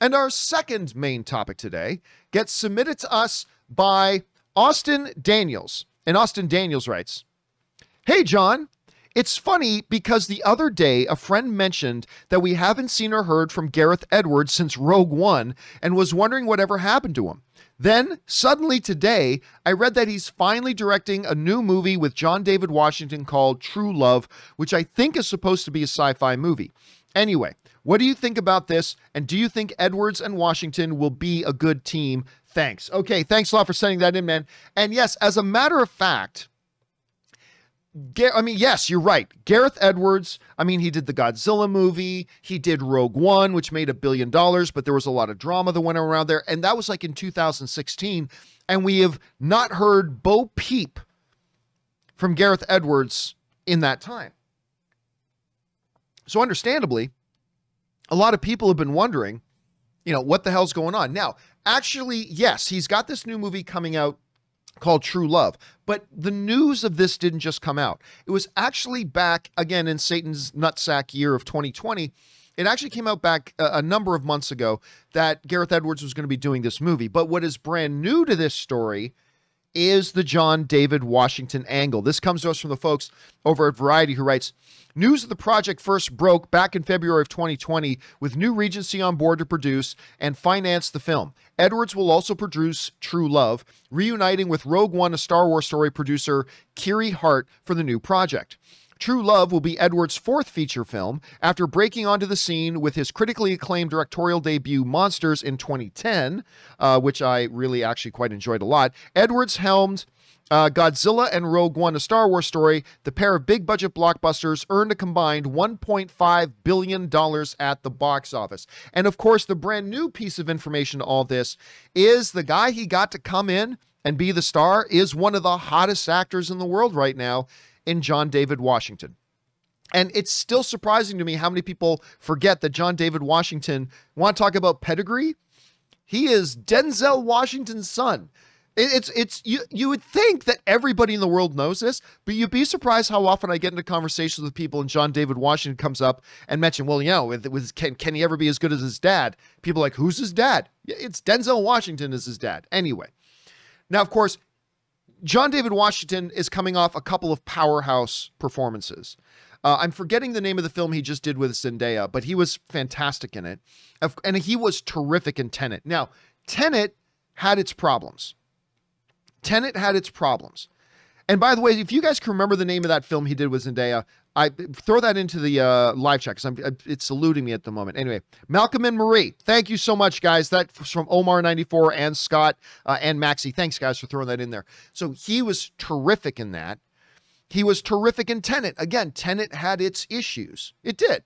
And our second main topic today gets submitted to us by Austin Daniels. And Austin Daniels writes Hey, John. It's funny because the other day a friend mentioned that we haven't seen or heard from Gareth Edwards since Rogue One and was wondering whatever happened to him. Then, suddenly today, I read that he's finally directing a new movie with John David Washington called True Love, which I think is supposed to be a sci fi movie. Anyway, what do you think about this? And do you think Edwards and Washington will be a good team? Thanks. Okay, thanks a lot for sending that in, man. And yes, as a matter of fact, I mean, yes, you're right. Gareth Edwards, I mean, he did the Godzilla movie. He did Rogue One, which made a billion dollars, but there was a lot of drama that went around there. And that was like in 2016. And we have not heard Bo Peep from Gareth Edwards in that time. So, understandably, a lot of people have been wondering, you know, what the hell's going on. Now, actually, yes, he's got this new movie coming out called True Love. But the news of this didn't just come out. It was actually back again in Satan's nutsack year of 2020. It actually came out back a, number of months ago that Gareth Edwards was going to be doing this movie. But what is brand new to this story is the John David Washington angle. This comes to us from the folks over at Variety who writes News of the project first broke back in February of 2020 with New Regency on board to produce and finance the film. Edwards will also produce True Love, reuniting with Rogue One, a Star Wars story producer, Kiri Hart, for the new project. True Love will be Edwards' fourth feature film after breaking onto the scene with his critically acclaimed directorial debut Monsters in 2010, uh, which I really actually quite enjoyed a lot. Edwards helmed. Uh, Godzilla and Rogue One, a Star Wars story, the pair of big budget blockbusters earned a combined $1.5 billion at the box office. And of course, the brand new piece of information to all this is the guy he got to come in and be the star is one of the hottest actors in the world right now in John David Washington. And it's still surprising to me how many people forget that John David Washington, want to talk about pedigree? He is Denzel Washington's son. It's it's you you would think that everybody in the world knows this, but you'd be surprised how often I get into conversations with people and John David Washington comes up and mention, well, you know, with, with can can he ever be as good as his dad? People like, who's his dad? It's Denzel Washington is his dad. Anyway, now of course John David Washington is coming off a couple of powerhouse performances. Uh, I'm forgetting the name of the film he just did with Zendaya, but he was fantastic in it. And he was terrific in Tenet. Now, Tenet had its problems. Tenet had its problems. And by the way, if you guys can remember the name of that film he did with Zendaya, I throw that into the uh, live chat because uh, it's eluding me at the moment. Anyway, Malcolm and Marie, thank you so much, guys. That's from Omar94 and Scott uh, and Maxie. Thanks, guys, for throwing that in there. So he was terrific in that. He was terrific in Tenant. Again, Tenant had its issues. It did.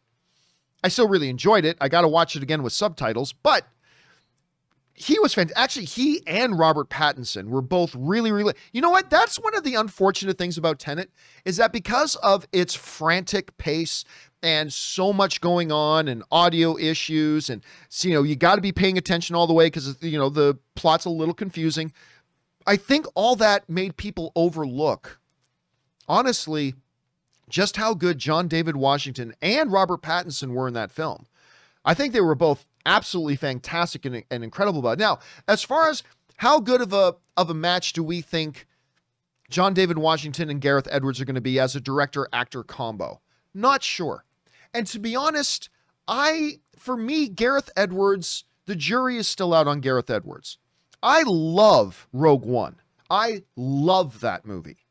I still really enjoyed it. I got to watch it again with subtitles, but he was fantastic. Actually, he and Robert Pattinson were both really, really. You know what? That's one of the unfortunate things about Tenet is that because of its frantic pace and so much going on and audio issues and you know you got to be paying attention all the way because you know the plot's a little confusing. I think all that made people overlook, honestly, just how good John David Washington and Robert Pattinson were in that film. I think they were both absolutely fantastic and, and incredible about. Now, as far as how good of a of a match do we think John David Washington and Gareth Edwards are going to be as a director actor combo? Not sure. And to be honest, I for me Gareth Edwards, the jury is still out on Gareth Edwards. I love Rogue One. I love that movie.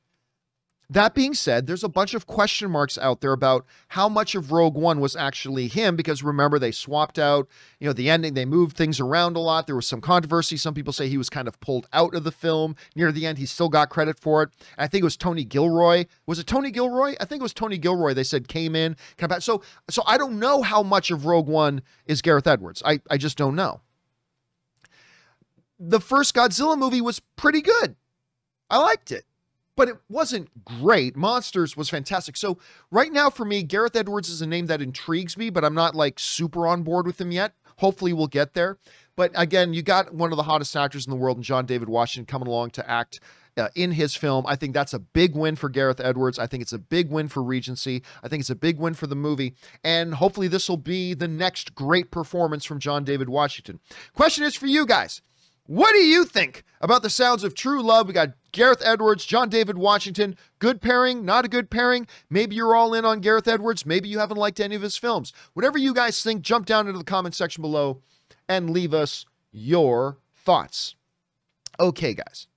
That being said, there's a bunch of question marks out there about how much of Rogue One was actually him because remember they swapped out, you know, the ending, they moved things around a lot. There was some controversy. Some people say he was kind of pulled out of the film near the end. He still got credit for it. And I think it was Tony Gilroy. Was it Tony Gilroy? I think it was Tony Gilroy they said came in. Kind of, so so I don't know how much of Rogue One is Gareth Edwards. I, I just don't know. The first Godzilla movie was pretty good. I liked it but it wasn't great. Monsters was fantastic. So right now for me, Gareth Edwards is a name that intrigues me, but I'm not like super on board with him yet. Hopefully we'll get there. But again, you got one of the hottest actors in the world, and John David Washington coming along to act uh, in his film. I think that's a big win for Gareth Edwards. I think it's a big win for Regency. I think it's a big win for the movie. And hopefully, this will be the next great performance from John David Washington. Question is for you guys what do you think about the sounds of true love? We got Gareth Edwards, John David Washington. Good pairing, not a good pairing. Maybe you're all in on Gareth Edwards. Maybe you haven't liked any of his films. Whatever you guys think, jump down into the comment section below and leave us your thoughts. Okay, guys.